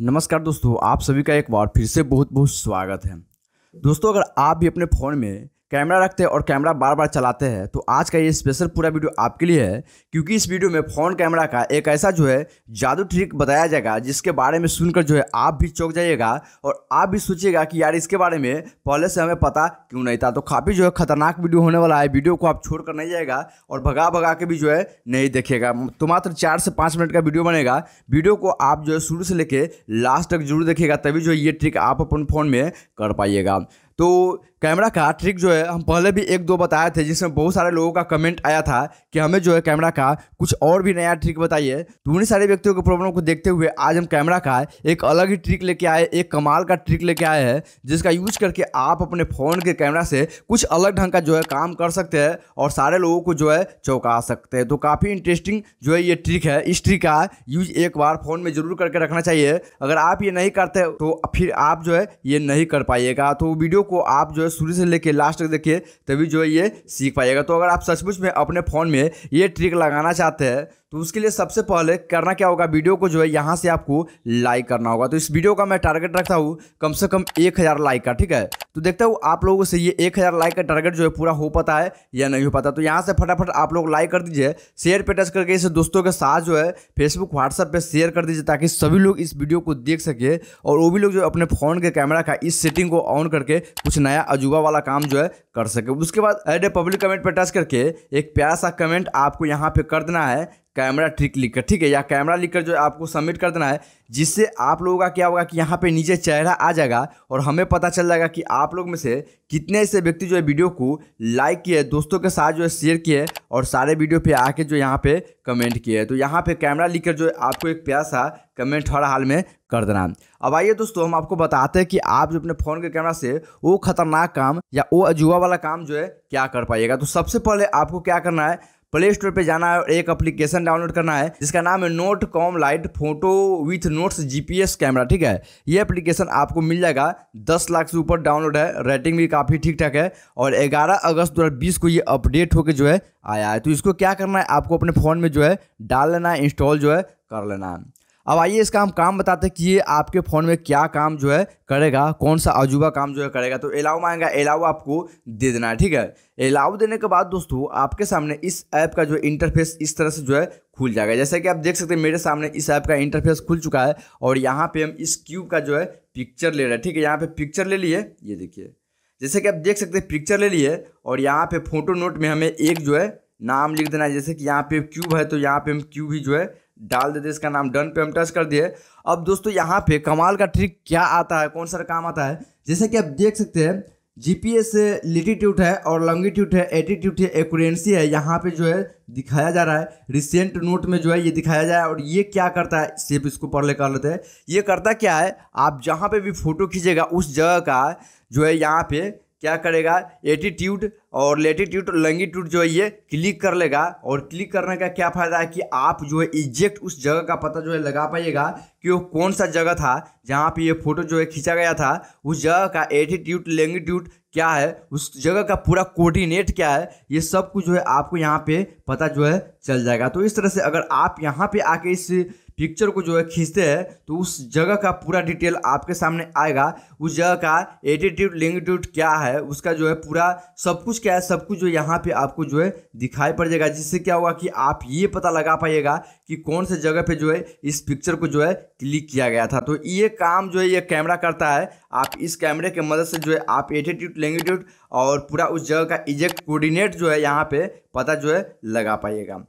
नमस्कार दोस्तों आप सभी का एक बार फिर से बहुत बहुत स्वागत है दोस्तों अगर आप भी अपने फ़ोन में कैमरा रखते हैं और कैमरा बार बार चलाते हैं तो आज का ये स्पेशल पूरा वीडियो आपके लिए है क्योंकि इस वीडियो में फ़ोन कैमरा का एक ऐसा जो है जादू ट्रिक बताया जाएगा जिसके बारे में सुनकर जो है आप भी चौक जाइएगा और आप भी सोचिएगा कि यार इसके बारे में पहले से हमें पता क्यों नहीं था तो काफ़ी जो है खतरनाक वीडियो होने वाला है वीडियो को आप छोड़ कर नहीं जाएगा और भगा भगा के भी जो है नहीं देखेगा तो मात्र चार से पाँच मिनट का वीडियो बनेगा वीडियो को आप जो है शुरू से लेके लास्ट तक जरूर देखिएगा तभी जो है ये ट्रिक आप अपन फ़ोन में कर पाइएगा तो कैमरा का ट्रिक जो है हम पहले भी एक दो बताए थे जिसमें बहुत सारे लोगों का कमेंट आया था कि हमें जो है कैमरा का कुछ और भी नया ट्रिक बताइए तो उन्हीं सारे व्यक्तियों के प्रॉब्लम को देखते हुए आज हम कैमरा का एक अलग ही ट्रिक लेके आए एक कमाल का ट्रिक लेके आए हैं जिसका यूज करके आप अपने फ़ोन के कैमरा से कुछ अलग ढंग का जो है काम कर सकते हैं और सारे लोगों को जो है चौंका सकते हैं तो काफ़ी इंटरेस्टिंग जो है ये ट्रिक है इस ट्रिक का यूज एक बार फ़ोन में ज़रूर करके रखना चाहिए अगर आप ये नहीं करते तो फिर आप जो है ये नहीं कर पाइएगा तो वीडियो को आप जो है शुरू से लेके लास्ट तक देखिए तभी जो है ये सीख पाइएगा तो अगर आप सचमुच में अपने फ़ोन में ये ट्रिक लगाना चाहते हैं तो उसके लिए सबसे पहले करना क्या होगा वीडियो को जो है यहाँ से आपको लाइक करना होगा तो इस वीडियो का मैं टारगेट रखता हूँ कम से कम एक हज़ार लाइक का ठीक है तो देखता हूँ आप लोगों से ये एक हज़ार लाइक का टारगेट जो है पूरा हो पाता है या नहीं हो पाता तो यहाँ से फटाफट आप लोग लाइक कर दीजिए शेयर पे टच करके इसे दोस्तों के साथ जो है फेसबुक व्हाट्सएप पे शेयर कर दीजिए ताकि सभी लोग इस वीडियो को देख सके और वो भी लोग जो अपने फ़ोन के कैमरा का इस सेटिंग को ऑन करके कुछ नया अजूबा वाला काम जो है कर सके उसके बाद एड पब्लिक कमेंट पर टच करके एक प्यारा सा कमेंट आपको यहाँ पर कर देना है कैमरा ट्रिक लिखकर ठीक है या कैमरा लिखकर जो आपको सबमिट कर देना है जिससे आप लोगों का क्या होगा कि यहाँ पे नीचे चेहरा आ जाएगा और हमें पता चल जाएगा कि आप लोग में से कितने ऐसे व्यक्ति जो है वीडियो को लाइक किए दोस्तों के साथ जो है शेयर किए और सारे वीडियो पे आके जो यहाँ पे कमेंट किए तो यहाँ पे कैमरा लिखकर जो है आपको एक प्यासा सा कमेंट हर हाल में कर देना अब आइए दोस्तों हम आपको बताते हैं कि आप जो अपने फ़ोन के कैमरा से वो खतरनाक काम या वो अजुआ वाला काम जो है क्या कर पाइएगा तो सबसे पहले आपको क्या करना है प्ले स्टोर पर जाना है और एक एप्लीकेशन डाउनलोड करना है जिसका नाम है note cam lite photo with notes GPS camera ठीक है ये एप्लीकेशन आपको मिल जाएगा दस लाख से ऊपर डाउनलोड है रेटिंग भी काफ़ी ठीक ठाक है और 11 अगस्त 2020 को ये अपडेट होकर जो है आया है तो इसको क्या करना है आपको अपने फ़ोन में जो है डाल लेना है इंस्टॉल जो है कर लेना है अब आइए इसका हम काम बताते हैं कि ये आपके फ़ोन में क्या काम जो है करेगा कौन सा अजूबा काम जो है करेगा तो एलाउ मांगेगा एलाउ आपको दे देना है ठीक है एलाउ देने के बाद दोस्तों आपके सामने इस ऐप का जो इंटरफेस इस तरह से जो है खुल जाएगा जैसा कि आप देख सकते हैं मेरे सामने इस ऐप का इंटरफेस खुल चुका है और यहाँ पर हम इस क्यूब का जो है पिक्चर ले रहे हैं ठीक है यहाँ पे पिक्चर ले लिए ये देखिए जैसे कि आप देख सकते हैं पिक्चर ले लिए और यहाँ पे फोटो नोट में हमें एक जो है नाम लिख देना है जैसे कि यहाँ पे क्यूब है तो यहाँ पे हम क्यूब ही जो है डाल देते इसका नाम डन पे हम टच कर दिए अब दोस्तों यहाँ पे कमाल का ट्रिक क्या आता है कौन सा काम आता है जैसे कि आप देख सकते हैं जीपीएस से लिटीट्यूट है और लॉन्गिट्यूट है एटीट्यूट है एक्यूरेंसी है यहाँ पे जो है दिखाया जा रहा है रिसेंट नोट में जो है ये दिखाया जा रहा है और ये क्या करता है सिर्फ इसको पढ़ ले कर लेते हैं ये करता क्या है आप जहाँ पे भी फोटो खींचेगा उस जगह का जो है यहाँ पे क्या करेगा एटीट्यूड और लेटीट्यूड लंगीट्यूड जो है ये क्लिक कर लेगा और क्लिक करने का क्या फ़ायदा है कि आप जो है एग्जैक्ट उस जगह का पता जो है लगा पाइएगा कि वो कौन सा जगह था जहाँ पे ये फोटो जो है खींचा गया था उस जगह का एटीट्यूड लेंगीट्यूड क्या है उस जगह का पूरा कोऑर्डिनेट क्या है ये सब कुछ जो है आपको यहाँ पे पता जो है चल जाएगा तो इस तरह से अगर आप यहाँ पे आके इस पिक्चर को जो है खींचते हैं तो उस जगह का पूरा डिटेल आपके सामने आएगा उस जगह का एटीट्यूड लेंगिट्यूड क्या है उसका जो है पूरा सब कुछ क्या है सब कुछ जो यहाँ पे आपको जो है दिखाई पड़ जाएगा जिससे क्या होगा कि आप ये पता लगा पाइएगा कि कौन से जगह पे जो है इस पिक्चर को जो है क्लिक किया गया था तो ये काम जो है ये कैमरा करता है आप इस कैमरे के मदद से जो है आप एटीट्यूड लेंगिट्यूड और पूरा उस जगह का इजेक्ट कोर्डिनेट जो है यहाँ पर पता जो है लगा पाइएगा